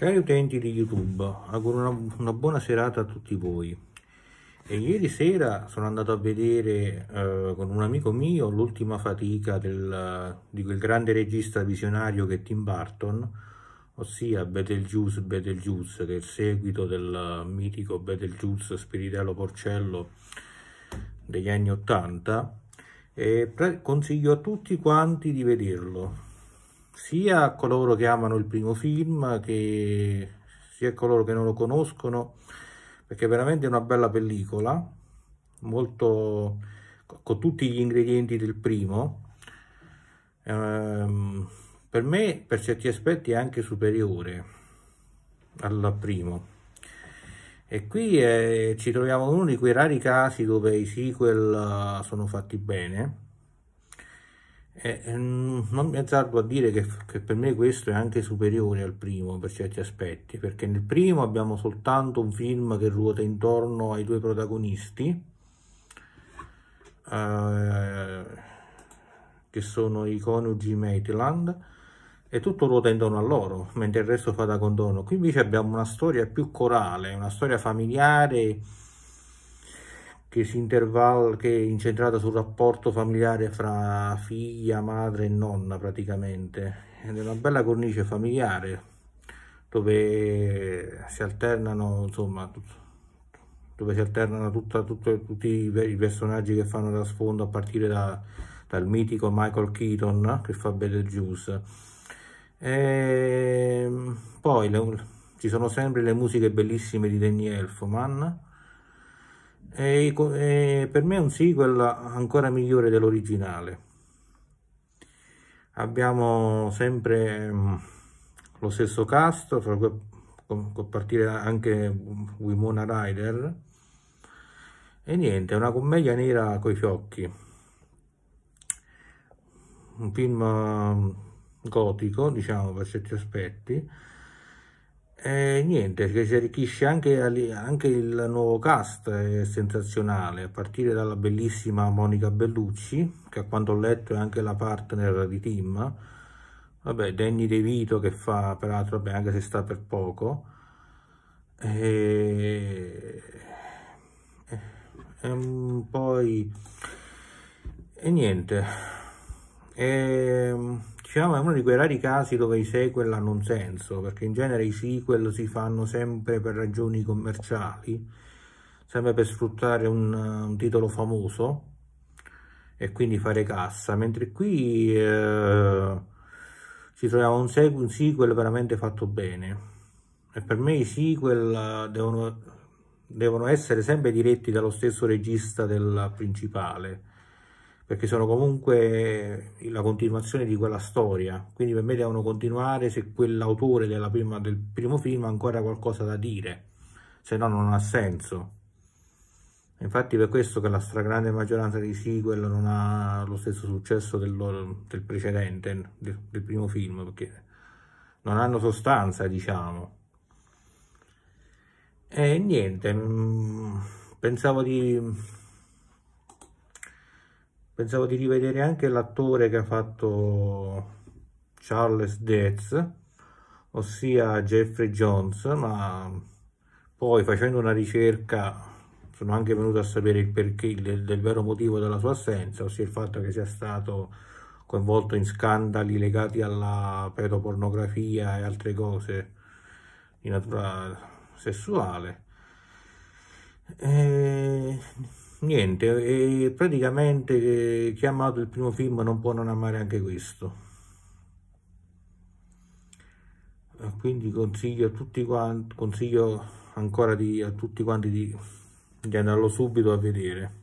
Cari utenti di YouTube, auguro una, una, buona serata a tutti voi. E ieri sera sono andato a vedere eh, con un amico mio l'ultima fatica del, di quel grande regista visionario che è Tim Burton, ossia Betelgeuse Betelgeuse, che è il seguito del mitico Betelgeuse Spiritello Porcello degli anni Ottanta. E consiglio a tutti quanti di vederlo sia coloro che amano il primo film che sia coloro che non lo conoscono perché è veramente una bella pellicola molto con tutti gli ingredienti del primo ehm, per me per certi aspetti è anche superiore al primo e qui è, eh, ci troviamo in uno di quei rari casi dove i sequel eh, sono fatti bene e, eh, eh, non mi azzardo a dire che, che, per me questo è anche superiore al primo per certi aspetti, perché nel primo abbiamo soltanto un film che ruota intorno ai due protagonisti, eh, che sono i coniugi Maitland, e tutto ruota intorno a loro, mentre il resto fa da condono. Qui invece abbiamo una storia più corale, una storia familiare che si intervalla, che è incentrata sul rapporto familiare fra figlia, madre e nonna praticamente. Ed è una bella cornice familiare dove si alternano, insomma, dove si alternano tutta, tutta, tutti i personaggi che fanno da sfondo a partire da, dal mitico Michael Keaton che fa Belle E ehm, poi le, ci sono sempre le musiche bellissime di Danny Elfman e, e per me è un sequel ancora migliore dell'originale abbiamo sempre mm, lo stesso cast fra cui partire anche Wimona Rider e niente, è una commedia nera coi fiocchi un film mm, gotico diciamo per certi aspetti e niente, che si arricchisce anche, anche il nuovo cast, è sensazionale, a partire dalla bellissima Monica Bellucci, che a quanto ho letto è anche la partner di Tim, vabbè, Danny De Vito che fa, peraltro, vabbè, anche se sta per poco, e, e mm, poi, e niente, e, diciamo, è uno di quei rari casi dove i sequel hanno un senso, perché in genere i sequel si fanno sempre per ragioni commerciali, sempre per sfruttare un, un titolo famoso e quindi fare cassa, mentre qui eh, ci troviamo un, sequel, un sequel veramente fatto bene. E per me i sequel devono, devono essere sempre diretti dallo stesso regista del principale perché sono comunque la continuazione di quella storia, quindi per me devono continuare se quell'autore prima, del primo film ha ancora qualcosa da dire, se no non ha senso. Infatti per questo che la stragrande maggioranza dei sequel non ha lo stesso successo del, del precedente, del, del primo film, perché non hanno sostanza, diciamo. E niente, mm, pensavo di pensavo di rivedere anche l'attore che ha fatto Charles Dez, ossia Jeffrey Jones, ma poi facendo una ricerca sono anche venuto a sapere il perché, del, del vero motivo della sua assenza, ossia il fatto che sia stato coinvolto in scandali legati alla pedopornografia e altre cose di natura sessuale. E niente, e praticamente eh, chi ha amato il primo film non può non amare anche questo. Eh, quindi consiglio a tutti quanti, consiglio ancora di, a tutti quanti di, di andarlo subito a vedere.